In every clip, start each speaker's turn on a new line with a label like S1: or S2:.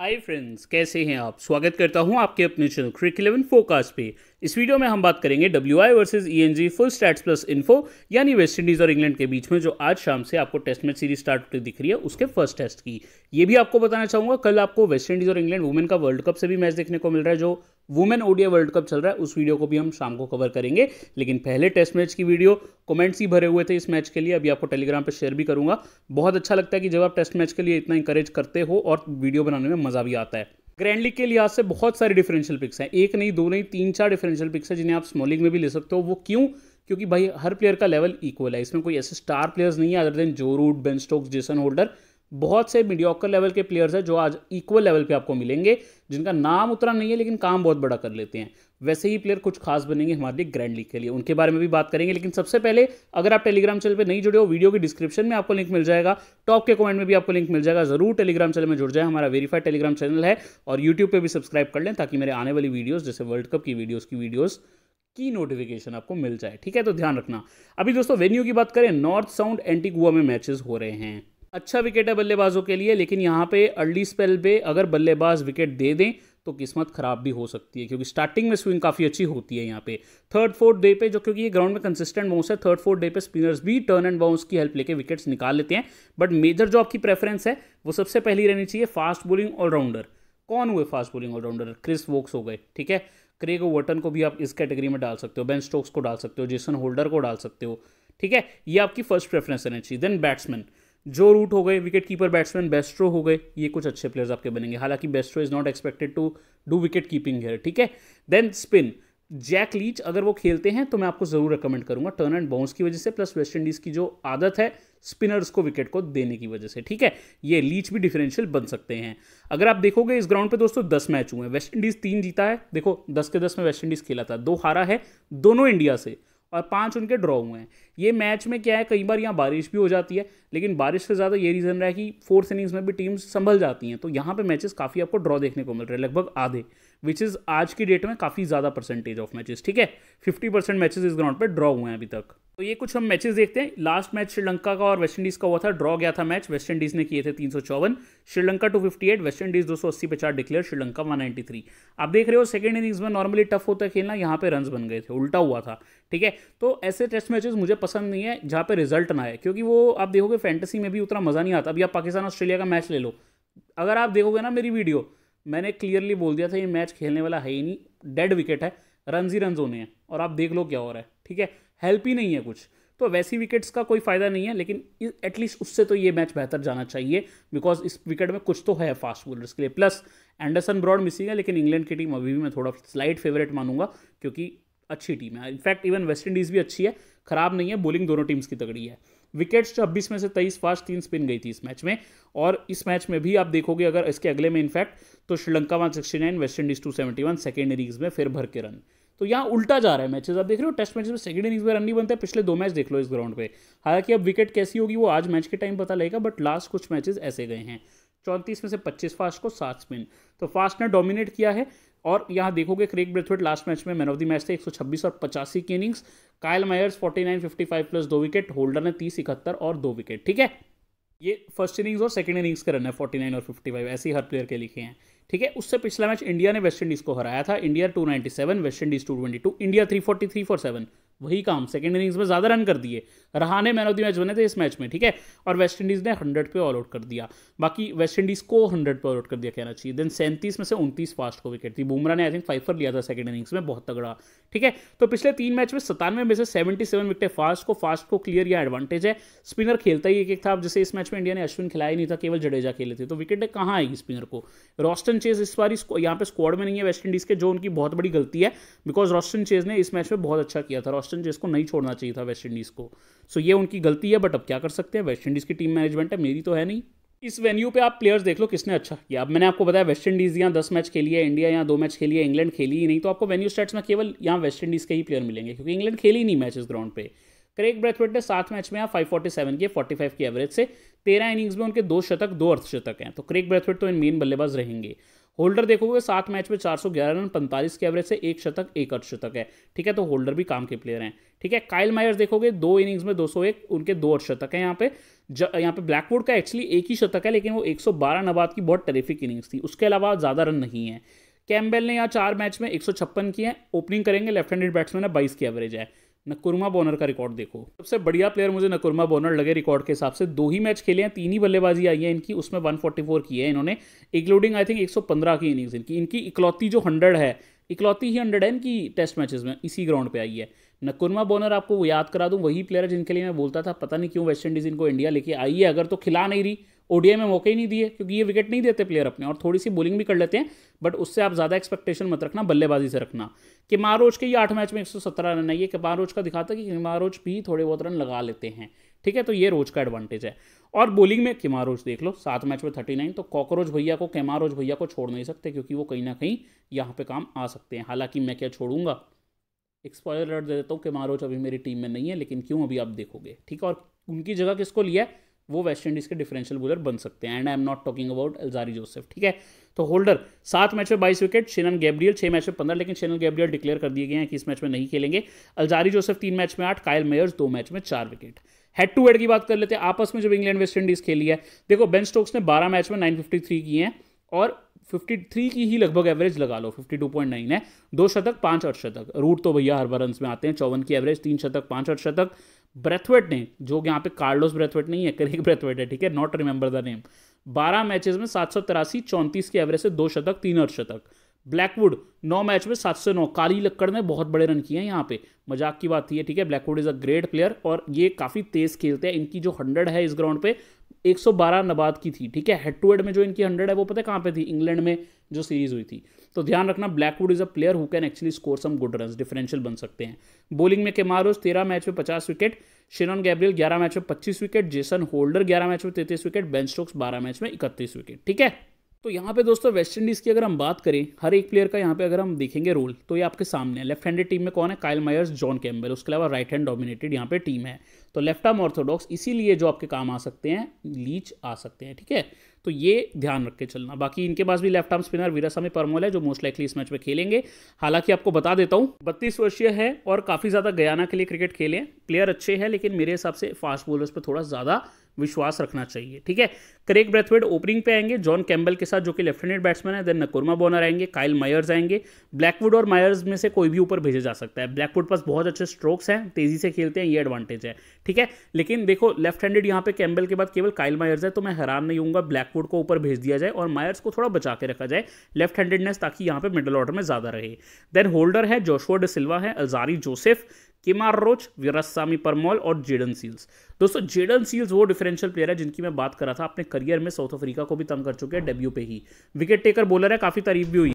S1: hi friends कैसे हैं आप स्वागत करता हूं आपके अपने चैनल क्रिक इलेवन फोकास पे इस वीडियो में हम बात करेंगे W I versus E N G full stats plus info यानी वेस्ट इंडीज और इंग्लैंड के बीच में जो आज शाम से आपको टेस्ट मैच सीरीज स्टार्ट होती दिख रही है उसके फर्स्ट टेस्ट की ये भी आपको बताना चाहूंगा कल आपको वेस्ट इंडीज और इंग्लैंड वुमेन का वर्ल्ड कप से भी मैच देखने को मिल रहा है जो वुमेन ओडिया वर्ल्ड कप चल रहा है उस वीडियो को भी हम शाम को कवर करेंगे लेकिन पहले टेस्ट मैच की वीडियो कमेंट्स ही भरे हुए थे इस मैच के लिए अभी आपको टेलीग्राम पर शेयर भी करूंगा बहुत अच्छा लगता है कि जब आप टेस्ट मैच के लिए इतना इंकरेज करते हो और वीडियो बनाने में मज़ा भी आता है लीग के लिहाज से बहुत सारे डिफरेंशियल पिक्स हैं एक नहीं दो नहीं तीन चार डिफरेंशियल पिक्स हैं जिन्हें आप लीग में भी ले सकते हो वो क्यों क्योंकि भाई हर प्लेयर का लेवल इक्वल है इसमें कोई ऐसे स्टार प्लेयर्स नहीं है other than Joe Root Ben Stokes Jason Holder बहुत से मीडियोकर लेवल के प्लेयर्स हैं जो आज इक्वल लेवल पे आपको मिलेंगे जिनका नाम उतना नहीं है लेकिन काम बहुत बड़ा कर लेते हैं वैसे ही प्लेयर कुछ खास बनेंगे हमारे लिए ग्रैंड लीग के लिए उनके बारे में भी बात करेंगे लेकिन सबसे पहले अगर आप टेलीग्राम चैनल पर नहीं जुड़े हो वीडियो के डिस्क्रिप्शन में आपको लिंक मिल जाएगा टॉप के कमेंट में भी आपको लिंक मिल जाएगा जरूर टेलीग्राम चैनल में जुड़ जाए हमारा वेरीफाइड टेलीग्राम चैनल है और यूट्यूब पर भी सब्सक्राइब कर लें ताकि मेरे आने वाली वीडियोज़ जैसे वर्ल्ड कप की वीडियोज़ की वीडियोज़ की नोटिफिकेशन आपको मिल जाए ठीक है तो ध्यान रखना अभी दोस्तों वेन्यू की बात करें नॉर्थ साउंड एंटीगुआ में मैचेस हो रहे हैं अच्छा विकेट है बल्लेबाजों के लिए लेकिन यहाँ पे अर्ली स्पेल पे अगर बल्लेबाज विकेट दे दें तो किस्मत खराब भी हो सकती है क्योंकि स्टार्टिंग में स्विंग काफ़ी अच्छी होती है यहाँ पे थर्ड फोर्थ डे पे जो क्योंकि ये ग्राउंड में कंसिस्टेंट बाउंस है थर्ड फोर्थ डे पे स्पिनर्स भी टर्न एंड बाउंस की हेल्प लेके विकेट्स निकाल लेते हैं बट मेजर जो आपकी प्रेफरेंस है वो सबसे पहली रहनी चाहिए फास्ट बॉलिंग ऑलराउंडर कौन हुए fast bowling allrounder Chris Woakes हो गए ठीक है क्रेग वर्टन को भी आप इस कैटेगरी में डाल सकते हो बेन स्टोक्स को डाल सकते हो जेसन होल्डर को डाल सकते हो ठीक है ये आपकी फर्स्ट प्रेफरेंस रहनी चाहिए देन बैट्समैन जो रूट हो गए विकेट कीपर बैट्समैन बेस्ट्रो हो गए ये कुछ अच्छे प्लेयर्स आपके बनेंगे हालांकि Bairstow is not expected to do wicket keeping here ठीक है देन स्पिन जैक लीच अगर वो खेलते हैं तो मैं आपको ज़रूर रिकमेंड करूंगा टर्न एंड बाउंस की वजह से प्लस वेस्ट इंडीज़ की जो आदत है स्पिनर्स को विकेट को देने की वजह से ठीक है ये लीच भी डिफरेंशियल बन सकते हैं अगर आप देखोगे इस ग्राउंड पे दोस्तों दस मैच हुए हैं वेस्ट इंडीज़ तीन जीता है देखो दस के दस में वेस्ट इंडीज़ खेला था दो हारा है दोनों इंडिया से और पाँच उनके ड्रॉ हुए हैं ये मैच में क्या है कई बार यहाँ बारिश भी हो जाती है लेकिन बारिश से ज़्यादा ये रीज़न रहा है कि फोर्थ इनिंग्स में भी टीम्स संभल जाती हैं तो यहाँ पे मैचेस काफ़ी आपको ड्रॉ देखने को मिल रहे हैं लगभग आधे विच इज़ आज की डेट में काफ़ी ज़्यादा परसेंटेज ऑफ मैचेस ठीक है फिफ्टी परसेंट मैचेज इस ग्राउंड पर ड्रॉ हुए हैं अभी तक तो ये कुछ हम मैचेस देखते हैं लास्ट मैच श्रीलंका का और वेस्ट इंडीज़ का हुआ था ड्रॉ गया था मैच वेस्ट इंडीज़ ने किए थे तीन सौ चौवन Sri Lanka two fifty eight West Indies दो सौ अस्सी पे चार declare Sri Lanka one ninety three आप देख रहे हो सेकेंड इनिंग्स में नॉर्मली टफ होता है खेलना यहाँ पे रन बन गए थे उल्टा हुआ था ठीक है तो ऐसे टेस्ट मैचेस मुझे पसंद नहीं है जहाँ पे रिजल्ट ना आए क्योंकि वो आप देखोगे फैंटेसी में भी उतना मज़ा नहीं आता अभी आप पाकिस्तान ऑस्ट्रेलिया का मैच ले लो अगर आप देखोगे ना मेरी वीडियो मैंने क्लियरली बोल दिया था ये मैच खेलने वाला है ही नहीं डेड विकेट है रन ही रन होने हैं और आप देख लो क्या हो रहा है ठीक है हेल्प ही नहीं है कुछ तो वैसी विकेट्स का कोई फ़ायदा नहीं है लेकिन एटलीस्ट उससे तो ये मैच बेहतर जाना चाहिए बिकॉज इस विकेट में कुछ तो है फास्ट बॉलर्स के लिए प्लस एंडरसन ब्रॉड मिसिंग है लेकिन इंग्लैंड की टीम अभी भी मैं थोड़ा स्लाइट फेवरेट मानूंगा क्योंकि अच्छी टीम है इनफैक्ट इवन वेस्ट इंडीज़ भी अच्छी है खराब नहीं है बोलिंग दोनों टीम्स की तगड़ी है विकेट्स तो छब्बीस में से तेईस फास्ट तीन स्पिन गई थी इस मैच में और इस मैच में भी आप देखोगे अगर इसके अगले में इनफैक्ट तो Sri Lanka one sixty nine West Indies two seventy one second innings में फिर भर के रन तो यहाँ उल्टा जा रहा है मैचेस आप देख रहे हो टेस्ट मैचेस में सेकंड इनिंग्स में रन नहीं बनते पिछले दो मैच देख लो इस ग्राउंड पे हालांकि अब विकेट कैसी होगी वो आज मैच के टाइम पता लगेगा बट लास्ट कुछ मैचेस ऐसे गए हैं चौंतीस में से पच्चीस फास्ट को सात स्पिन तो फास्ट ने डोमिनेट किया है और यहाँ देखोगे क्रेक ब्रेथवेट लास्ट मैच में मैन ऑफ द मैच थे 126 और पचासी की इनिंग्स कायल मायर्स 49 55 प्लस दो विकेट होल्डर ने तीस इकहत्तर और दो विकेट ठीक है ये फर्स्ट इनिंग्स और सेकंड इनिंग्स के रन है 49 और 55 ऐसे ही हर प्लेयर के लिखे हैं ठीक है उससे पिछला मैच इंडिया ने वेस्ट इंडीज़ को हराया था India 297 West Indies 222 India 343 for seven वही काम सेकेंड इनिंग्स में ज़्यादा रन कर दिए Rahane man of the match बने थे इस मैच में ठीक है और वेस्ट इंडीज़ ने हंड्रेड पे ऑल आउट कर दिया बाकी वेस्ट इंडीज़ को हंड्रेड पे ऑल आउट कर दिया कहना चाहिए देन सैंतीस में से उनतीस फास्ट को विकेट थी बुमरा ने आई थिंक फाइफर लिया था सेकेंड इनिंग्स में बहुत तगड़ा ठीक है तो पिछले तीन मैच में सतानवे में से सेवेंटी सेवन विकेट फास्ट को फास्ट को क्लियर या एडवांटेज है स्पिनर खेलता ही एक एक था जैसे इस मैच में इंडिया ने अश्विन खिलाया नहीं था केवल जडेजा खेले थे तो विकेट कहाँ आएगी स्पिनर को रॉस्टन चेज इस बार यहाँ पे स्क्वाड में नहीं है वेस्ट इंडीज़ के जो उनकी बहुत बड़ी गलती है बिकॉज रॉस्टन चेज ने इस मैच में बहुत अच्छा किया था रॉस्टन ऑप्शन जिसको नहीं छोड़ना चाहिए था वेस्ट इंडीज़ को सो ये उनकी गलती है बट अब क्या कर सकते हैं वेस्ट इंडीज़ की टीम मैनेजमेंट है मेरी तो है नहीं इस वेन्यू पे आप प्लेयर्स देख लो किसने अच्छा किया अब मैंने आपको बताया वेस्ट इंडीज़ यहाँ दस मैच खेली है इंडिया यहाँ दो मैच खेली है इंग्लैंड खेली ही नहीं तो आपको वेन्यू स्टेट्स में केवल यहाँ वेस्ट इंडीज़ के ही प्लेयर मिलेंगे क्योंकि इंग्लैंड खेली नहीं मैच इस ग्राउंड पे क्रेक ब्रेथवेट ने सात मैच में यहाँ फाइव फोर्टी सेवन किए फोर्टी फाइव की एवरेज से तेरह इनिंग्स में उनके दो शतक दो अर्धशतक हैं तो क्रेक ब्रेथवेट तो इन मेन बल्लेबाज रहेंगे होल्डर देखोगे सात मैच में चार सौ ग्यारह रन पैंतालीस के एवरेज से एक शतक एक शतक है ठीक है तो होल्डर भी काम के प्लेयर हैं ठीक है काइल मायर्स देखोगे दो इनिंग्स में दो सौ एक उनके दो शतक है यहाँ पे यहाँ पे ब्लैकवुड का एक्चुअली एक ही शतक है लेकिन वो एक सौ बारह नबाद की बहुत टेरिफिक इनिंग्स थी उसके अलावा ज़्यादा रन नहीं है कैम्बेल ने यहाँ चार मैच में एक सौ छप्पन किए हैं ओपनिंग करेंगे लेफ्ट हैंडेड बैट्समैन है बाईस की एवरेज है नकुरमा बोनर का रिकॉर्ड देखो सबसे बढ़िया प्लेयर मुझे नकुरमा बोनर लगे रिकॉर्ड के हिसाब से दो ही मैच खेले हैं तीन ही बल्लेबाजी आई है इनकी उसमें 144 की है इन्होंने इंक्लूडिंग आई थिंक 115 की इनिंग्स इनकी इनकी इकलौती जो हंड्रेड है इकलौती ही हंड्रेड है इनकी टेस्ट मैचेस में इसी ग्राउंड पे आई है नकुरमा बोनर आपको वो याद करा दूँ वही प्लेयर जिनके लिए मैं बोलता था पता नहीं क्यों वेस्ट इंडीज़ इनको इंडिया लेके आई है अगर तो खिला नहीं रही ओडीआई में मौके ही नहीं दिए क्योंकि ये विकेट नहीं देते प्लेयर अपने और थोड़ी सी बॉलिंग भी कर लेते हैं बट उससे आप ज़्यादा एक्सपेक्टेशन मत रखना बल्लेबाजी से रखना कि मारोज के ये आठ मैच में एक रन है ये कि मारोज का दिखाता है कि मारोज भी थोड़े बहुत रन लगा लेते हैं ठीक है तो ये रोज का एडवांटेज है और बोलिंग में किमारोज देख लो सात मैच में थर्टी नाइन तो कॉकरोच भैया को केमारोज भैया को छोड़ नहीं सकते क्योंकि वो कहीं ना कहीं यहाँ पे काम आ सकते हैं हालांकि मैं क्या छोड़ूंगा एक्सपायर अलर्ट दे देता हूँ केमारोज अभी मेरी टीम में नहीं है लेकिन क्यों अभी आप देखोगे ठीक है और उनकी जगह किसको लिया है वो वेस्ट इंडीज़ के डिफरेंशियल बॉलर बन सकते हैं and I am not talking about Alzarri Joseph ठीक है तो होल्डर सात मैच में बाईस विकेट शेनन गैब्रियल छः मैच में पंद्रह लेकिन शेनन गैब्रियल डिक्लेयर कर दिए गए हैं कि इस मैच में नहीं खेलेंगे अलजारी जोसेफ तीन मैच में आठ कायल मेयर्स दो मैच में चार विकेट हेड टू हेड की बात कर लेते हैं आपस में जब इंग्लैंड वेस्ट इंडीज़ खेली है देखो बेन स्टोक्स ने बारह मैच में नाइन फिफ्टी थ्री किए हैं और 53 की ही लगभग एवरेज लगा लो 52.9 है दो शतक पांच अर्धशतक रूट तो भैया हर बार में आते हैं चौवन की एवरेज तीन शतक पांच अर्धशतक ब्रेथवेट ने जो यहाँ पे कार्लोस ब्रेथवेट नहीं है करेक ब्रेथवेट है ठीक है नॉट रिमेंबर द नेम बारह मैचेस में सात सौ तिरासी चौंतीस के एवरेज से दो शतक तीन अर्धशतक ब्लैकवुड नौ मैच में सात सौ नौ काली लक्कड़ ने बहुत बड़े रन किए हैं यहाँ पे मजाक की बात थी है ठीक है Blackwood is a great player और ये काफ़ी तेज़ खेलते हैं इनकी जो हंड्रेड है इस ग्राउंड पे 112 नबाद की थी ठीक है हेड टू हेड में जो इनकी हंड्रेड है वो पता है कहाँ पे थी इंग्लैंड में जो सीरीज़ हुई थी तो ध्यान रखना Blackwood is a player who can actually score some good run differential बन सकते हैं बॉलिंग में केमारोज तेरह मैच में पचास विकेट शेरन गैब्रियल ग्यारह मैच में पच्चीस विकेट जेसन होल्डर ग्यारह मैच में तैतीस विकेट बेन स्टोक्स बारह मैच में इकतीस विकेट ठीक है तो यहाँ पे दोस्तों वेस्ट इंडीज़ की अगर हम बात करें हर एक प्लेयर का यहाँ पे अगर हम देखेंगे रोल तो ये आपके सामने है लेफ्ट हैंडेड टीम में कौन है काइल मायर्स जॉन कैम्बल उसके अलावा राइट हैंड डोमिनेटेड यहाँ पे टीम है तो लेफ्ट आर्म ऑर्थोडॉक्स इसीलिए जो आपके काम आ सकते हैं लीच आ सकते हैं ठीक है तो ये ध्यान रख के चलना बाकी इनके पास भी left arm spinner Veerasammy Permaul है जो मोस्ट लाइकली इस मैच में खेलेंगे हालांकि आपको बता देता हूँ बत्तीस वर्षीय है और काफ़ी ज़्यादा गयाना के लिए क्रिकेट खेले हैं प्लेयर अच्छे हैं लेकिन मेरे हिसाब से फास्ट बॉलर्स पर थोड़ा ज़्यादा विश्वास रखना चाहिए ठीक है क्रेक ब्रेथवेड ओपनिंग पे आएंगे जॉन कैम्बल के साथ जो कि लेफ्ट हैंडेड बैट्समैन है देन नकुरमा बॉनर आएंगे काइल मायर्स आएंगे ब्लैकवुड और मायर्स में से कोई भी ऊपर भेजे जा सकता है ब्लैकवुड पास बहुत अच्छे स्ट्रोक्स हैं तेजी से खेलते हैं ये एडवांटेज है ठीक है लेकिन देखो लेफ्ट हैंडेड यहाँ पे कैम्बल के बाद केवल काइल मायर्स है तो मैं हैरान नहीं हूँ ब्लैकवुड को ऊपर भेज दिया जाए और मायर्स को थोड़ा बचा के रखा जाए लेफ्ट हैंडेडनेस ताकि यहाँ पे मिडल ऑर्डर में ज़्यादा रहे देन होल्डर है जोशुआ डिसिल्वा है Alzarri Joseph Kemar Roach Veerasammy Permaul और जेडन सील्स दोस्तों जेडन सील्स वो डिफरेंशियल प्लेयर है जिनकी मैं बात कर रहा था अपने करियर में साउथ अफ्रीका को भी तंग कर चुके हैं डेब्यू पे ही विकेट टेकर बोलर है काफ़ी तारीफ भी हुई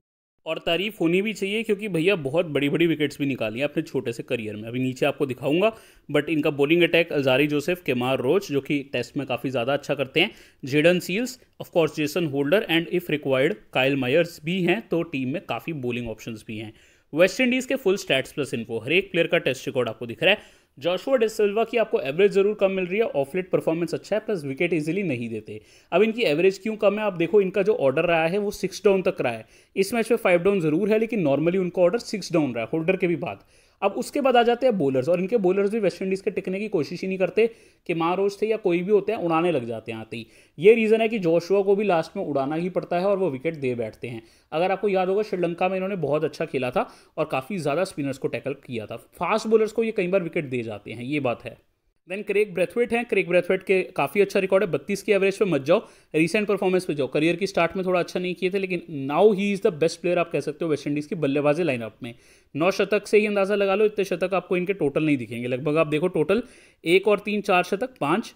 S1: और तारीफ होनी भी चाहिए क्योंकि भैया बहुत बड़ी बड़ी विकेट्स भी निकाली हैं अपने छोटे से करियर में अभी नीचे आपको दिखाऊंगा बट इनका bowling attack Alzarri Joseph Kemar Roach जो कि टेस्ट में काफ़ी ज़्यादा अच्छा करते हैं Jayden Seales of course Jason Holder and if required Kyle Mayers भी हैं तो टीम में काफ़ी बॉलिंग ऑप्शंस भी हैं वेस्ट इंडीज के फुल स्टैट्स प्लस इनको हर एक प्लेयर का टेस्ट रिकॉर्ड आपको दिख रहा है जॉशुआ डेसिल्वा की आपको एवरेज जरूर कम मिल रही है ऑफलेट परफॉर्मेंस अच्छा है प्लस विकेट इजीली नहीं देते अब इनकी एवरेज क्यों कम है आप देखो इनका जो ऑर्डर रहा है वो सिक्स डाउन तक रहा है इस मैच में फाइव डाउन जरूर है लेकिन नॉर्मली उनका ऑर्डर सिक्स डाउन रहा है होल्डर के भी बाद अब उसके बाद आ जाते हैं बॉलर्स और इनके बॉलर्स भी वेस्ट इंडीज़ के टिकने की कोशिश ही नहीं करते कि मारोज थे या कोई भी होते हैं उड़ाने लग जाते हैं आते ही ये रीज़न है कि जोशुआ को भी लास्ट में उड़ाना ही पड़ता है और वो विकेट दे बैठते हैं अगर आपको याद होगा श्रीलंका में इन्होंने बहुत अच्छा खेला था और काफ़ी ज़्यादा स्पिनर्स को टैकल किया था फास्ट बॉलर्स को ये कई बार विकेट दे जाते हैं ये बात है देन क्रेक ब्रेथवेट हैं क्रेक ब्रेथवेट के काफ़ी अच्छा रिकॉर्ड है बत्तीस की एवरेज पे मत जाओ रिसेंट परफॉर्मेंस पे जाओ करियर की स्टार्ट में थोड़ा अच्छा नहीं किए थे लेकिन now he is the best player आप कह सकते हो वेस्ट इंडीज़ की बल्लेबाजी लाइनअप में नौ शतक से ही अंदाज़ा लगा लो इतने शतक आपको इनके टोटल नहीं दिखेंगे लगभग आप देखो टोटल एक और तीन चार शतक पाँच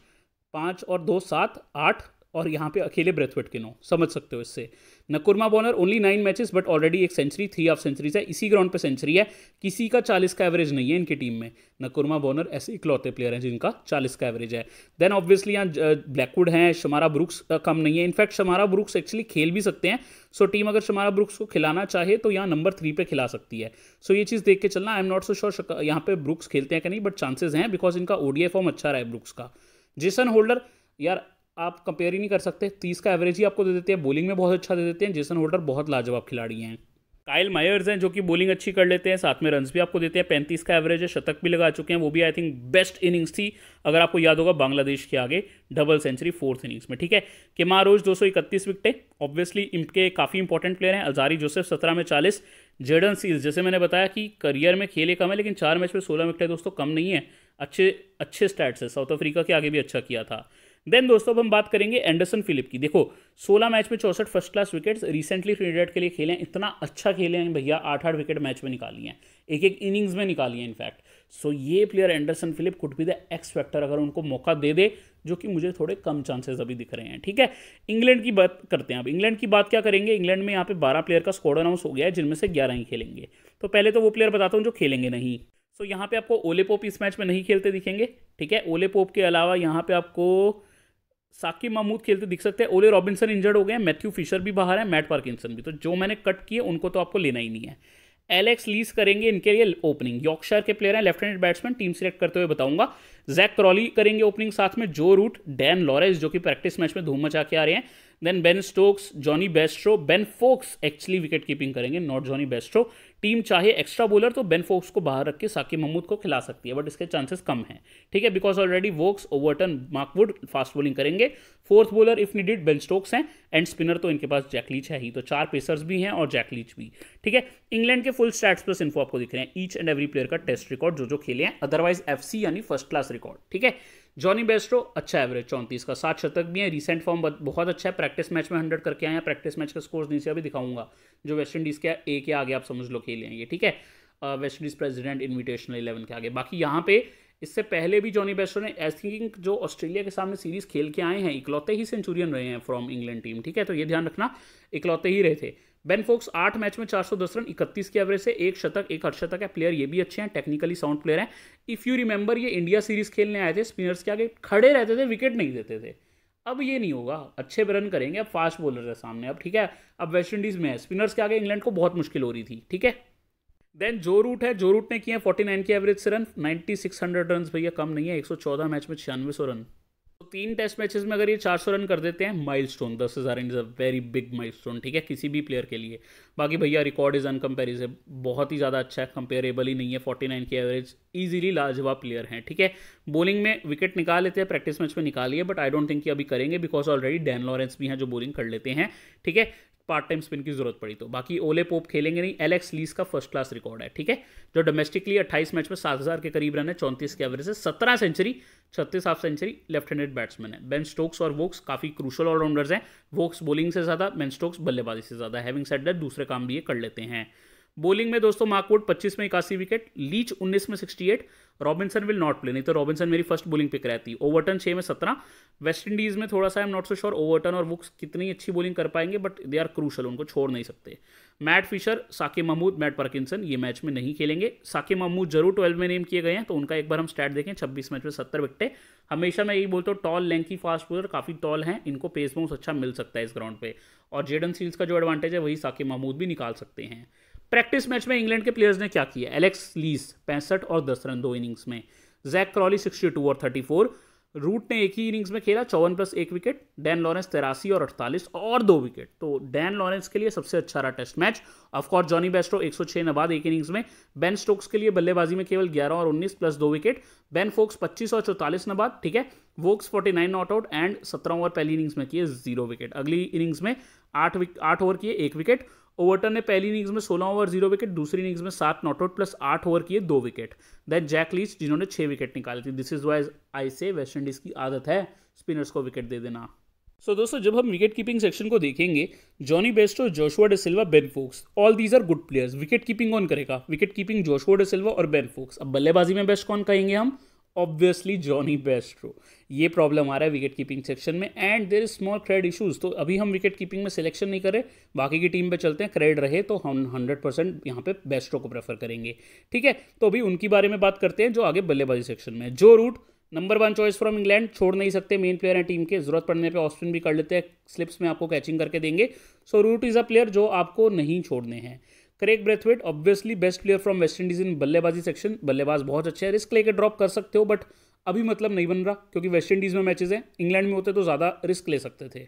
S1: पाँच और दो सात आठ और यहाँ पे अकेले ब्रेथवेट के नो समझ सकते हो इससे Nkrumah bowler only nine matches but already एक सेंचुरी थ्री हाफ सेंचुरीज है इसी ग्राउंड पे सेंचुरी है किसी का चालीस का एवरेज नहीं है इनकी टीम में नकुरमा बॉनर ऐसे इकलौते प्लेयर हैं जिनका चालीस का एवरेज है देन ऑब्वियसली यहाँ ब्लैकवुड हैं शमारा ब्रुक्स कम नहीं है इनफैक्ट शमारा ब्रुक्स एक्चुअली खेल भी सकते हैं सो so, टीम अगर शमारा ब्रुक्स को खिलाना चाहे तो यहाँ नंबर थ्री पे खिला सकती है सो so, ये चीज़ देख के चलना I am not so sure यहाँ पे ब्रुक्स खेलते हैं कि नहीं बट चांसेज हैं बिकॉज इनका ओडीए फॉर्म अच्छा रहा है ब्रुक्स का जेसन होल्डर यार आप कंपेयर ही नहीं कर सकते तीस का एवरेज ही आपको दे देते हैं बॉलिंग में बहुत अच्छा दे देते हैं जेसन होल्डर बहुत लाजवाब खिलाड़ी हैं काइल मायर्स हैं जो कि बॉलिंग अच्छी कर लेते हैं साथ में रन्स भी आपको देते हैं पैंतीस का एवरेज है शतक भी लगा चुके हैं वो भी आई थिंक बेस्ट इनिंग्स थी अगर आपको याद होगा बांग्लादेश के आगे डबल सेंचुरी फोर्थ इनिंग्स में ठीक है रोज दो सौ इकतीस विकटें ऑब्वियसली इनके काफ़ी इंपॉर्टेंट प्लेयर हैं अजारी जोसेफ सत्रह में चालीस जेडन सील्स जैसे मैंने बताया कि करियर में खेले कम है लेकिन चार मैच में सोलह विकटें दोस्तों कम नहीं है अच्छे अच्छे स्टैट्स है साउथ अफ्रीका के आगे भी अच्छा किया था देन दोस्तों अब हम बात करेंगे एंडरसन फिलिप की देखो 16 मैच में चौसठ first class wickets recently Trinidad के लिए खेले हैं इतना अच्छा खेले हैं भैया आठ आठ विकेट मैच में निकाली हैं एक एक इनिंग्स में निकाली हैं इनफैक्ट सो so, ये player Anderson Phillip could be the X factor अगर उनको मौका दे दे जो कि मुझे थोड़े कम चांसेस अभी दिख रहे हैं ठीक है इंग्लैंड की बात करते हैं अब इंग्लैंड की बात क्या करेंगे इंग्लैंड में यहाँ पे बारह प्लेयर का स्कोड अनाउंस हो गया है जिनमें से ग्यारह ही खेलेंगे तो पहले तो वो प्लेयर बताता हूँ जो खेलेंगे नहीं सो so, यहाँ पे आपको ओले पोप इस मैच में नहीं खेलते दिखेंगे ठीक है ओले पोप के अलावा यहाँ पे आपको साकी महमूद खेलते दिख सकते हैं ओले रॉबिन्सन इंजर्ड हो गए हैं मैथ्यू फिशर भी बाहर है मैट पार्किंसन भी तो जो मैंने कट किए उनको तो आपको लेना ही नहीं है एलेक्स लीस करेंगे इनके लिए ओपनिंग यॉर्कशायर के प्लेयर हैं left hand batsman team select करते हुए बताऊंगा जैक क्रॉली करेंगे ओपनिंग साथ में जो रूट डैन लॉरेस जो कि प्रैक्टिस मैच में धूम मचा के आ रहे हैं then Ben Stokes Jonny Bairstow Ben Foakes actually wicket keeping करेंगे नॉट जॉनी बेस्ट्रो टीम चाहे एक्स्ट्रा बॉलर तो बेन फोक्स को बाहर रख के साकिब महमूद को खिला सकती है बट इसके चांसेस कम हैं ठीक है because already Woakes Overton Mark Wood fast bowling करेंगे fourth bowler if needed Ben Stokes हैं एंड स्पिनर तो इनके पास जैकलीच है ही तो चार पेसर्स भी हैं और जैकलीच भी ठीक है इंग्लैंड के फुल स्टैट्स प्लस इन्फो आपको दिख रहे हैं ईच एंड एवरी प्लेयर का टेस्ट रिकॉर्ड जो जो खेले हैं अदरवाइज एफ यानी फर्स्ट क्लास रिकॉर्ड ठीक है जॉनी बेस्ट्रो अच्छा एवरेज चौंतीस का सात शतक भी है रिसेंट फॉर्म बहुत अच्छा है प्रैक्टिस मैच में हंड्रेड करके आया प्रैक्टिस मैच का स्कोर नीचे अभी दिखाऊंगा जो वेस्ट इंडीज़ के ए के आगे आप समझ लो खेले हैं ये ठीक है West Indies President Invitational Eleven के आगे बाकी यहाँ पे इससे पहले भी जॉनी बेस्ट्रो ने आई थिंक जो ऑस्ट्रेलिया के सामने सीरीज खेल के आए हैं इकलौते ही सेंचुरियन रहे हैं फ्रॉम इंग्लैंड टीम ठीक है तो ये ध्यान रखना इकलौते ही रहे थे बेन फोक्स आठ मैच में चार सौ दस रन इकतीस की एवरेज से एक शतक एक शतक है प्लेयर ये भी अच्छे हैं टेक्निकली साउंड प्लेयर हैं इफ़ यू रिमेंबर ये इंडिया सीरीज खेलने आए थे स्पिनर्स के आगे खड़े रहते थे विकेट नहीं देते थे अब ये नहीं होगा अच्छे रन करेंगे अब फास्ट बॉलर है सामने अब ठीक है अब वेस्ट इंडीज़ में है स्पिनर्स के आगे इंग्लैंड को बहुत मुश्किल हो रही थी ठीक है देन जो रूट है जो रूट ने किए हैं फोर्टी नाइन के एवरेज से run ninety six hundred run भैया कम नहीं है एक सौ चौदह मैच में छियानवे सौ रन तो तीन टेस्ट मैचेस में अगर ये 400 रन कर देते हैं माइलस्टोन दस हज़ार run is a very big milestone ठीक है किसी भी प्लेयर के लिए बाकी भैया रिकॉर्ड इज़ अनकम्पेरिजन बहुत ही ज़्यादा अच्छा है कंपेरेबल ही नहीं है 49 की एवरेज ईजिली लाजवाब प्लेयर हैं ठीक है बॉलिंग में विकेट निकाल लेते हैं प्रैक्टिस मैच में निकालिए बट आई डोंट थिंक कि अभी करेंगे बिकॉज ऑलरेडी डैन लॉरेंस भी हैं जो बॉलिंग कर लेते हैं ठीक है पार्ट टाइम स्पिन की जरूरत पड़ी तो बाकी ओले पोप खेलेंगे नहीं एलेक्स लीस का फर्स्ट क्लास रिकॉर्ड है ठीक है जो डोमेस्टिकली 28 मैच में 7000 के करीब रन है चौंतीस के एवरेज है 17 सेंचुरी छत्तीस half century left handed batsman है बेन स्टोक्स और वोक्स काफ़ी क्रूशल ऑलराउंडर्स हैं वोक्स बॉलिंग से ज़्यादा बेन स्टोक्स बल्लेबाजी से ज़्यादा हैविंग सेट दैट दूसरे काम भी ये कर लेते हैं बॉलिंग में दोस्तों मार्कवुड पच्चीस में इक्यासी विकेट लीच उन्नीस में eight Robinson will not play नहीं तो रॉबिनसन मेरी फर्स्ट बोलिंग पिक रहती ओवरटन छः में सत्रह वेस्ट इंडीज़ में थोड़ा सा am not so sure Overton और वुक्स कितनी अच्छी बोलिंग कर पाएंगे बट दे आर क्रूशल उनको छोड़ नहीं सकते Matt Fisher Saqib Mahmood Matt Parkinson ये मैच में नहीं खेलेंगे साकिब महमूद जरूर ट्वेल्व में नेम किए गए हैं तो उनका एक बार हम स्टैट देखें छब्बीस मैच में सत्तर विकटें हमेशा मैं यही बोलता हूँ टॉल लेंकी फास्ट बॉलर काफ़ी टॉल हैं इनको पेस बाउंस अच्छा मिल सकता है इस ग्राउंड पर और जेडन सील्स का जो एडवांटेज है वही साकिब महमूद भी निकाल सकते हैं प्रैक्टिस मैच में इंग्लैंड के प्लेयर्स ने क्या किया एलेक्स लीस पैंसठ और दस रन दो इनिंग्स में जैक क्रॉली सिक्सटी टू और थर्टी फोर रूट ने एक ही इनिंग्स में खेला चौवन प्लस एक विकेट डैन लॉरेंस तेरासी और अड़तालीस और दो विकेट तो डैन लॉरेंस के लिए सबसे अच्छा रहा test match of course Jonny Bairstow छह नबाद एक इनिंग्स में बेन स्टोक्स के लिए बल्लेबाजी में केवल ग्यारह और उन्नीस प्लस दो विकेट बेन फोक्स पच्चीस और चौतालीस नबाद ठीक है Woakes forty nine not out and सत्रह ओवर पहली इनिंग्स में किए जीरो विकेट अगली इनिंग्स में आठ आठ ओवर किए एक विकेट ओवरटन ने पहली इनिंग्स में सोलह ओवर जीरो विकेट दूसरी इनिंग्स में सात नॉट आउट प्लस आठ ओवर किए दो विकेट दैन जैक लीच जिन्होंने छः विकेट निकाली थी दिस इज वाइज आई से वेस्ट इंडीज़ की आदत है स्पिनर्स को विकेट दे देना सो so, दोस्तों जब हम विकेट कीपिंग सेक्शन को देखेंगे Jonny Bairstow Joshua Da Silva Ben Foakes all these are good players wicket keeping कौन करेगा wicket keeping Joshua Da Silva और बेन फोक्स अब बल्लेबाजी में बेस्ट कौन कहेंगे हम ऑब्वियसली जॉनी बेस्ट्रो ये प्रॉब्लम आ रहा है विकेट कीपिंग सेक्शन में and there is small cred issues तो अभी हम विकेट कीपिंग में सिलेक्शन नहीं करें बाकी की टीम पर चलते हैं क्रेड रहे तो हम हंड्रेड परसेंट यहाँ पे बेस्ट्रो को प्रेफर करेंगे ठीक है तो अभी उनके बारे में बात करते हैं जो आगे बल्लेबाजी सेक्शन में Joe Root number one choice from England छोड़ नहीं सकते मेन प्लेयर हैं टीम के जरूरत पड़ने पे ऑफ भी कर लेते हैं स्लिप्स में आपको कैचिंग करके देंगे so Root is a player जो आपको नहीं छोड़ने हैं Kraigg Brathwaite obviously best player from West Indies in बल्लेबाजी सेक्शन बल्लेबाज बहुत अच्छे हैं रिस्क लेके ड्रॉप कर सकते हो बट अभी मतलब नहीं बन रहा क्योंकि वेस्ट इंडीज़ में मैचेज हैं इंग्लैंड में होते तो ज़्यादा रिस्क ले सकते थे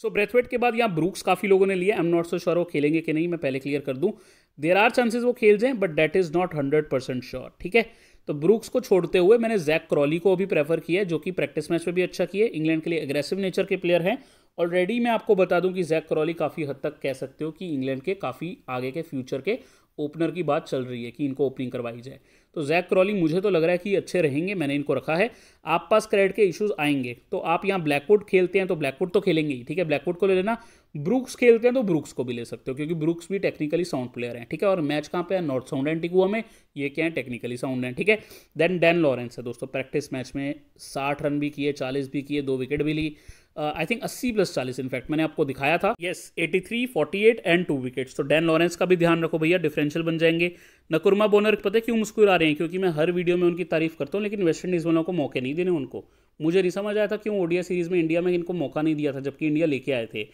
S1: सो so, ब्रेथवेट के बाद यहाँ ब्रूक्स काफ़ी लोगों ने लिया एम नॉट सो श्योर वो खेलेंगे कि नहीं मैं पहले क्लियर कर दूँ देर आर चांसेज वो खेल जाएँ but that is not hundred percent sure ठीक है तो ब्रूक्स को छोड़ते हुए मैंने जैक क्रॉली को अभी प्रेफर किया जो कि प्रैक्टिस मैच में भी अच्छा किया इंग्लैंड के लिए एग्रेसिव नेचर के प्लेयर हैं ऑलरेडी मैं आपको बता दूं कि जैक क्रॉली काफ़ी हद तक कह सकते हो कि इंग्लैंड के काफ़ी आगे के फ्यूचर के ओपनर की बात चल रही है कि इनको ओपनिंग करवाई जाए तो जैक क्रॉली मुझे तो लग रहा है कि अच्छे रहेंगे मैंने इनको रखा है आप पास क्रेडिट के इश्यूज आएंगे तो आप यहाँ ब्लैकवुड खेलते हैं तो ब्लैकवुड तो खेलेंगे ही ठीक है ब्लैकवुड को ले लेना ब्रूक्स खेलते हैं तो ब्रूक्स को भी ले सकते हो क्योंकि ब्रूक्स भी टेक्निकली साउंड प्लेयर हैं ठीक है और मैच कहाँ पे है नॉर्थ साउंड एंड टिकुआ में ये क्या है टेक्निकली साउंड है ठीक है देन डैन लॉरेंस है दोस्तों प्रैक्टिस मैच में साठ रन भी किए चालीस भी किए दो विकेट भी ली आई uh, थिंक अस्सी प्लस चालीस इनफैक्ट मैंने आपको दिखाया था yes eighty three forty eight and two wickets तो डैन लॉरेंस का भी ध्यान रखो भैया डिफरेंशियल बन जाएंगे नकुरमा बोनर पता है क्यों मुस्कुरा रहे हैं क्योंकि मैं हर वीडियो में उनकी तारीफ करता हूँ लेकिन वेस्ट इंडीज़ वालों को मौके नहीं देने उनको मुझे नहीं समझ आया था क्यों ओडिया सीरीज़ में इंडिया में इनको मौका नहीं दिया था जबकि इंडिया लेके आए थे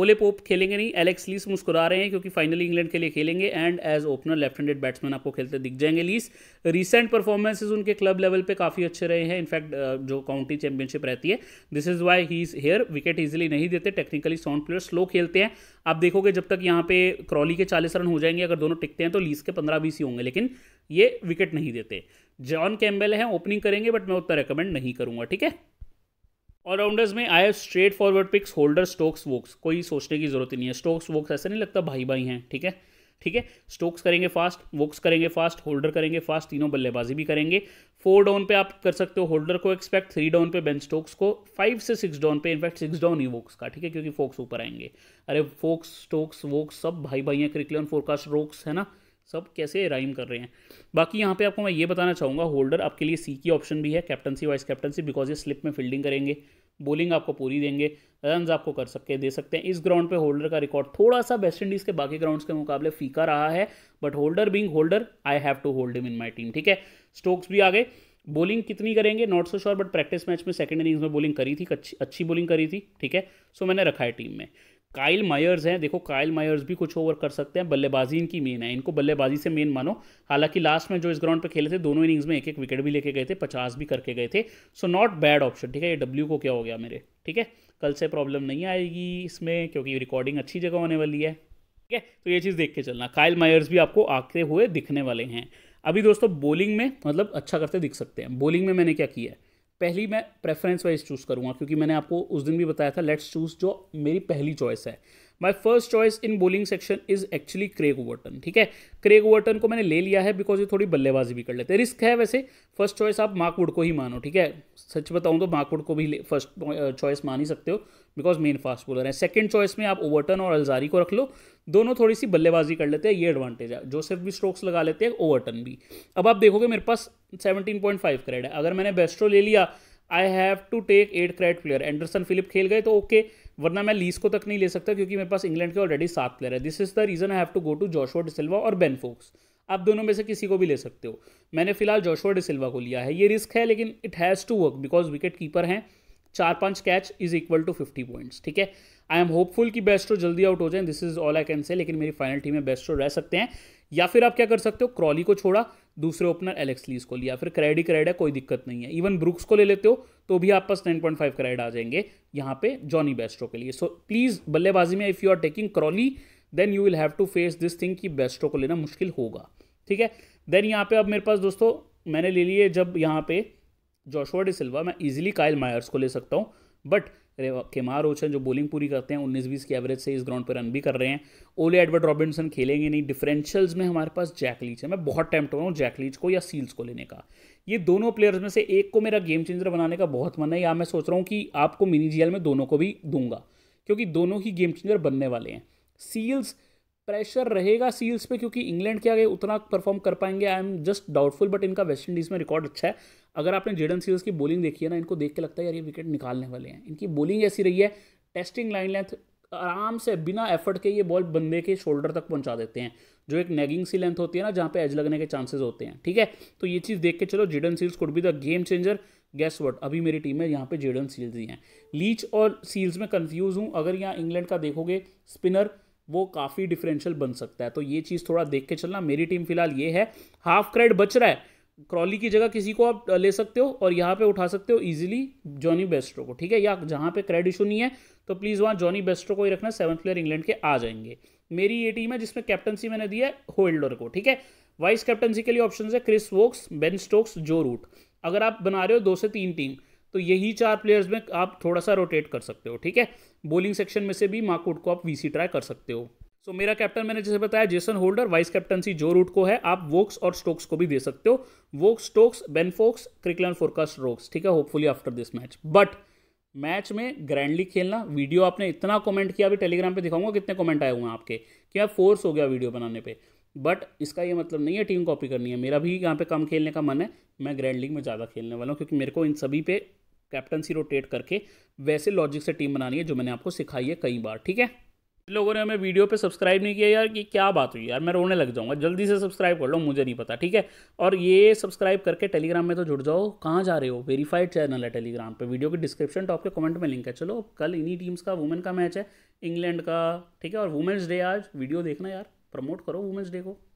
S1: ओले पोप खेलेंगे नहीं एलेक्स लीस मुस्कुरा रहे हैं क्योंकि फाइनली इंग्लैंड के लिए खेलेंगे and as opener left handed batsman आपको खेलते दिख जाएंगे लीस रिसेंट परफॉर्मेंसेज उनके क्लब लेवल पे काफ़ी अच्छे रहे हैं इनफैक्ट जो काउंटी चैंपियनशिप रहती है this is why he is here wicket easily नहीं देते टेक्निकली साउंड प्लेयर स्लो खेलते हैं आप देखोगे जब तक यहाँ पे क्रॉली के चालीस रन हो जाएंगे अगर दोनों टिकते हैं तो लीस के पंद्रह बीस ही होंगे लेकिन ये विकेट नहीं देते जॉन कैम्बेल हैं ओपनिंग करेंगे बट मैं उतना रिकमेंड नहीं करूंगा ठीक है ऑलराउंडर्स में आए straight forward picks Holder Stokes Woakes कोई सोचने की जरूरत नहीं है स्टोक्स वोक्स ऐसा नहीं लगता भाई भाई हैं ठीक है ठीक है स्टोक्स करेंगे फास्ट वोक्स करेंगे फास्ट होल्डर करेंगे फास्ट तीनों बल्लेबाजी भी करेंगे फोर डाउन पे आप कर सकते हो होल्डर को एक्सपेक्ट थ्री डाउन पे बेन स्टोक्स को फाइव से सिक्स डाउन पे इनफैक्ट सिक्स डाउन ही वोक्स का ठीक है क्योंकि फोक्स ऊपर आएंगे अरे फोक्स स्टोक्स वोक्स सब भाई भाई हैं क्रिकलियन फोरकास्ट रोक्स है ना सब कैसे राइम कर रहे हैं बाकी यहाँ पे आपको मैं ये बताना चाहूँगा होल्डर आपके लिए सी की ऑप्शन भी है कैप्टनसी वाइस कैप्टनसी बिकॉज ये स्लिप में फील्डिंग करेंगे बॉलिंग आपको पूरी देंगे रन आपको कर सकते दे सकते हैं इस ग्राउंड पे होल्डर का रिकॉर्ड थोड़ा सा वेस्ट इंडीज़ के बाकी ग्राउंड्स के मुकाबले फीका रहा है but Holder being Holder I have to hold him in my team ठीक है स्टोक्स भी आ गए बॉलिंग कितनी करेंगे not so sure but practice match में सेकंड इनिंग्स में बॉलिंग करी थी अच्छी अच्छी बॉलिंग करी थी ठीक है सो मैंने रखा है टीम में काइल मायर्स हैं देखो काइल मायर्स भी कुछ ओवर कर सकते हैं बल्लेबाजी इनकी मेन है इनको बल्लेबाजी से मेन मानो हालांकि लास्ट में जो इस ग्राउंड पे खेले थे दोनों इनिंग्स में एक एक विकेट भी लेके गए थे पचास भी करके गए थे सो नॉट बैड ऑप्शन ठीक है ये डब्ल्यू को क्या हो गया मेरे ठीक है कल से प्रॉब्लम नहीं आएगी इसमें क्योंकि रिकॉर्डिंग अच्छी जगह होने वाली है ठीक है तो ये चीज़ देख के चलना काइल मायर्स भी आपको आते हुए दिखने वाले हैं अभी दोस्तों बॉलिंग में मतलब अच्छा करते दिख सकते हैं बॉलिंग में मैंने क्या किया है पहली मैं प्रेफरेंस वाइज चूज़ करूँगा क्योंकि मैंने आपको उस दिन भी बताया था लेट्स चूज़ जो मेरी पहली चॉइस है my first choice in bowling section is actually Craig Overton ठीक है क्रेग वर्टन को मैंने ले लिया है बिकॉज ये थोड़ी बल्लेबाजी भी कर लेते हैं रिस्क है वैसे फर्स्ट चॉइस आप मार्कवुड को ही मानो ठीक है सच बताऊँ तो मार्कवुड को भी फर्स्ट चॉइस मान ही सकते हो बिकॉज मेन फास्ट बॉलर है सेकेंड चॉइस में आप ओवरटन और अलजारी को रख लो दोनों थोड़ी सी बल्लेबाजी कर लेते हैं ये एडवांटेज है जोसेफ भी स्ट्रोक्स लगा लेते हैं ओवरटन भी अब आप देखोगे मेरे पास सेवनटीन पॉइंट फाइव क्रेड है अगर मैंने बेस्ट्रो ले लिया I have to take eight cred player Anderson Phillip खेल गए तो ओके वरना मैं लीस को तक नहीं ले सकता क्योंकि मेरे पास इंग्लैंड के ऑलरेडी सात प्लेयर है this is the reason I have to go to Joshua Da Silva और बेन फोक्स आप दोनों में से किसी को भी ले सकते हो मैंने फिलहाल जोशुआ डिसिल्वा को लिया है ये रिस्क है लेकिन it has to work because wicket keeper हैं चार पांच catch is equal to fifty points ठीक है आई एम होपफुल कि बेस्ट्रो जल्दी आउट हो जाए this is all I can say लेकिन मेरी फाइनल टीम में बेस्ट्रो रह सकते हैं या फिर आप क्या कर सकते हो क्रॉली को छोड़ा दूसरे ओपनर एलेक्स लीज को लिया फिर क्रेड ही क्रेड है कोई दिक्कत नहीं है इवन ब्रुक्स को ले लेते हो तो भी आप पास टेन पॉइंट फाइव क्रेड आ जाएंगे यहाँ पे जॉनी बेस्ट्रो के लिए सो प्लीज़ बल्लेबाजी में if you are taking Crawley then you will have to face this thing कि बेस्ट्रो को लेना मुश्किल होगा ठीक है देन यहाँ पे अब मेरे पास दोस्तों मैंने ले लिए जब यहाँ पे जोशुआ डिसल्वा मैं इजिली कायल मायर्स को ले सकता हूँ बट केमार ओचन जो बॉलिंग पूरी करते हैं उन्नीस बीस की एवरेज से इस ग्राउंड पर रन भी कर रहे हैं ओले एडवर्ड रॉबिनसन खेलेंगे नहीं डिफरेंशियल्स में हमारे पास जैक लीच है मैं बहुत हो हुआ हूँ जैक लीच को या सील्स को लेने का ये दोनों प्लेयर्स में से एक को मेरा गेम चेंजर बनाने का बहुत मन है या मैं सोच रहा हूँ कि आपको मिनी जीएल में दोनों को भी दूंगा क्योंकि दोनों ही गेम चेंजर बनने वाले हैं सील्स प्रेशर रहेगा सील्स पे क्योंकि इंग्लैंड के आगे उतना परफॉर्म कर पाएंगे I am just doubtful but इनका वेस्ट इंडीज़ में रिकॉर्ड अच्छा है अगर आपने जेडन सील्स की बॉलिंग देखी है ना इनको देख के लगता है यार ये विकेट निकालने वाले हैं इनकी बॉलिंग ऐसी रही है टेस्टिंग लाइन लेंथ आराम से बिना एफर्ट के ये बॉल बंदे के शोल्डर तक पहुंचा देते हैं जो एक नेगिंग सी लेंथ होती है ना जहाँ पे एज लगने के चांसेस होते हैं ठीक है तो ये चीज़ देख के चलो Jayden Seales could be the game changer guess what अभी मेरी टीम में यहाँ पे जेडन सील्स ही हैं लीच और सील्स में कन्फ्यूज़ हूँ अगर यहाँ इंग्लैंड का देखोगे स्पिनर वो काफ़ी डिफरेंशियल बन सकता है तो ये चीज़ थोड़ा देख के चलना मेरी टीम फिलहाल ये है हाफ क्रेड बच रहा है क्रॉली की जगह किसी को आप ले सकते हो और यहाँ पे उठा सकते हो इजीली जॉनी बेस्ट्रो को ठीक है या जहाँ पे क्रेड इशू नहीं है तो प्लीज़ वहाँ जॉनी बेस्ट्रो को ही रखना सेवन प्लेयर इंग्लैंड के आ जाएंगे मेरी ये टीम है जिसमें कैप्टनसी मैंने दी है होल्डर को ठीक है वाइस कैप्टनसी के लिए ऑप्शन है Chris Woakes Ben Stokes Joe Root अगर आप बना रहे हो दो से तीन टीम तो यही चार प्लेयर्स में आप थोड़ा सा रोटेट कर सकते हो ठीक है बोलिंग सेक्शन में से भी माकूट को आप वीसी ट्राई कर सकते हो सो so, मेरा कैप्टन मैंने जैसे बताया Jason Holder vice captaincy Joe Root को है आप वोक्स और स्टोक्स को भी दे सकते हो Woakes Stokes Ben Foakes Cricline forecast rocks ठीक है hopefully after this match but match में ग्रैंडली खेलना वीडियो आपने इतना कमेंट किया अभी टेलीग्राम पे दिखाऊंगा कितने कमेंट आए हुए हैं आपके कि आप फोर्स हो गया वीडियो बनाने पे बट इसका ये मतलब नहीं है टीम कॉपी करनी है मेरा भी यहाँ पे कम खेलने का मन है मैं ग्रैंड लीग में ज़्यादा खेलने वाला हूँ क्योंकि मेरे को इन सभी पे कैप्टनसी रोटेट करके वैसे लॉजिक से टीम बनानी है जो मैंने आपको सिखाई है कई बार ठीक है लोगों ने हमें वीडियो पे सब्सक्राइब नहीं किया यार कि क्या बात हुई यार मैं रोने लग जाऊंगा जल्दी से सब्सक्राइब कर लो मुझे नहीं पता ठीक है और ये सब्सक्राइब करके टेलीग्राम में तो जुड़ जाओ कहाँ जा रहे हो वेरीफाइड चैनल है टेलीग्राम पे वीडियो की डिस्क्रिप्शन टॉप के कमेंट में लिंक है चलो कल इन्हीं टीम्स का वुमेन का मैच है इंग्लैंड का ठीक है और वुमेंस डे आज वीडियो देखना यार प्रमोट करो वुमेंस डे को